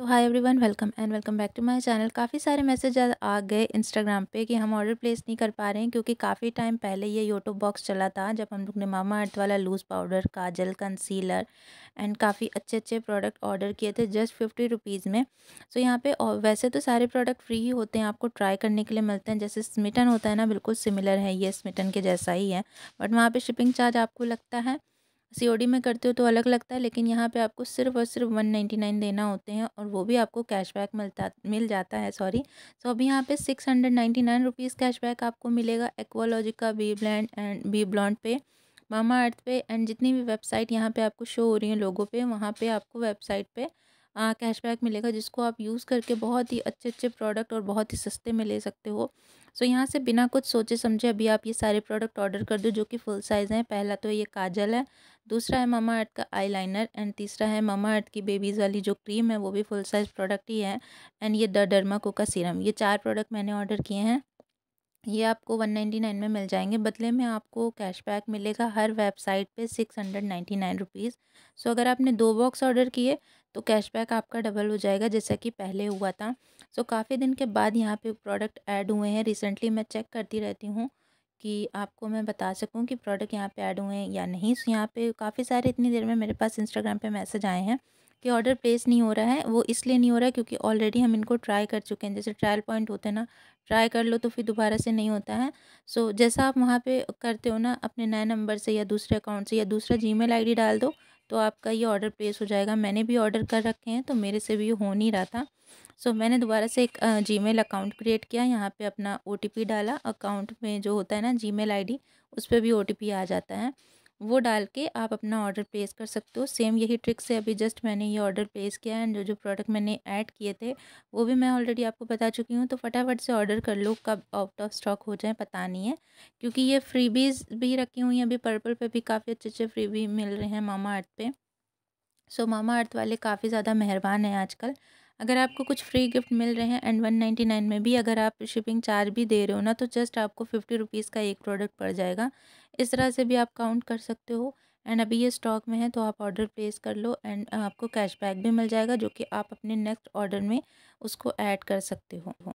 तो hi everyone welcome and welcome back to my channel काफ़ी सारे मैसेज आ गए इंस्टाग्राम पे कि हम ऑर्डर प्लेस नहीं कर पा रहे हैं क्योंकि काफ़ी टाइम पहले ये यूट्यूब बॉक्स चला था जब हम लोग ने मामा अर्थ वाला loose powder kajal concealer and काफ़ी अच्छे अच्छे प्रोडक्ट ऑर्डर किए थे जस्ट फिफ्टी रुपीज़ में सो so, यहाँ पे वैसे तो सारे प्रोडक्ट फ्री ही होते हैं आपको ट्राई करने के लिए मिलते हैं जैसे स्मिटन होता है ना बिल्कुल सिमिलर है ये स्मिटन के जैसा ही है बट वहाँ पर शिपिंग चार्ज आपको लगता है सीओडी में करते हो तो अलग लगता है लेकिन यहाँ पे आपको सिर्फ और सिर्फ वन नाइन्टी नाइन देना होते हैं और वो भी आपको कैशबैक मिलता मिल जाता है सॉरी सो अभी यहाँ पे six hundred ninety nine rupees cashback आपको मिलेगा एक्वालॉजी का B bland and B blonde पे मामा अर्थ पे एंड जितनी भी वेबसाइट यहाँ पर आपको शो हो रही है लोगों पर वहाँ पर आपको वेबसाइट पर कैशबैक मिलेगा जिसको आप यूज़ करके बहुत ही अच्छे अच्छे प्रोडक्ट और बहुत ही सस्ते में ले सकते हो सो यहाँ से बिना कुछ सोचे समझे अभी आप ये सारे प्रोडक्ट ऑर्डर कर दो जो कि फुल साइज़ हैं पहला तो ये काजल है दूसरा है मामा अर्थ का लाइनर एंड तीसरा है मामा अर्थ की बेबीज़ वाली जो क्रीम है वो भी फुल साइज़ प्रोडक्ट ही है एंड ये द डर्मा कोका सीरम ये चार प्रोडक्ट मैंने ऑर्डर किए हैं ये आपको वन नाइन्टी नाइन में मिल जाएंगे बदले में आपको कैशबैक मिलेगा हर वेबसाइट पे six hundred ninety nine rupees so अगर आपने दो बॉक्स ऑर्डर किए तो कैशबैक आपका डबल हो जाएगा जैसा कि पहले हुआ था सो काफ़ी दिन के बाद यहाँ पे प्रोडक्ट ऐड हुए हैं रिसेंटली मैं चेक करती रहती हूँ कि आपको मैं बता सकूँ कि प्रोडक्ट यहाँ पर ऐड हुए हैं या नहीं सो यहाँ पर काफ़ी सारे इतनी देर में मेरे पास इंस्टाग्राम पर मैसेज आए हैं कि ऑर्डर प्लेस नहीं हो रहा है वो इसलिए नहीं हो रहा है क्योंकि ऑलरेडी हम इनको ट्राई कर चुके हैं जैसे ट्रायल पॉइंट होते हैं ना ट्राई कर लो तो फिर दोबारा से नहीं होता है सो so, जैसा आप वहाँ पे करते हो ना अपने नए नंबर से या दूसरे अकाउंट से या दूसरा जी मेल डाल दो तो आपका ये ऑर्डर प्लेस हो जाएगा मैंने भी ऑर्डर कर रखे हैं तो मेरे से भी हो नहीं रहा था सो so, मैंने दोबारा से एक जी मेल अकाउंट क्रिएट किया यहाँ पर अपना ओ डाला अकाउंट में जो होता है ना जी मेल उस पर भी ओ आ जाता है वो डाल के आप अपना ऑर्डर प्लेस कर सकते हो सेम यही ट्रिक से अभी जस्ट मैंने ये ऑर्डर प्लेस किया है एंड जो जो प्रोडक्ट मैंने ऐड किए थे वो भी मैं ऑलरेडी आपको बता चुकी हूँ तो फटाफट से ऑर्डर कर लो कब आउट ऑफ स्टॉक हो जाए पता नहीं है क्योंकि ये फ्रीबीज़ भी रखी हुई हैं अभी पर्पल पर भी काफ़ी अच्छे अच्छे फ्रीबी मिल रहे हैं मामा अर्थ पर सो मामा अर्थ वाले काफ़ी ज़्यादा मेहरबान हैं आजकल अगर आपको कुछ फ्री गिफ्ट मिल रहे हैं एंड वन नाइन्टी नाइन में भी अगर आप शिपिंग चार्ज भी दे रहे हो ना तो जस्ट आपको फिफ्टी रुपीज़ का एक प्रोडक्ट पड़ जाएगा इस तरह से भी आप काउंट कर सकते हो एंड अभी ये स्टॉक में है तो आप ऑर्डर प्लेस कर लो एंड आपको कैशबैक भी मिल जाएगा जो कि आप अपने नेक्स्ट ऑर्डर में उसको ऐड कर सकते हो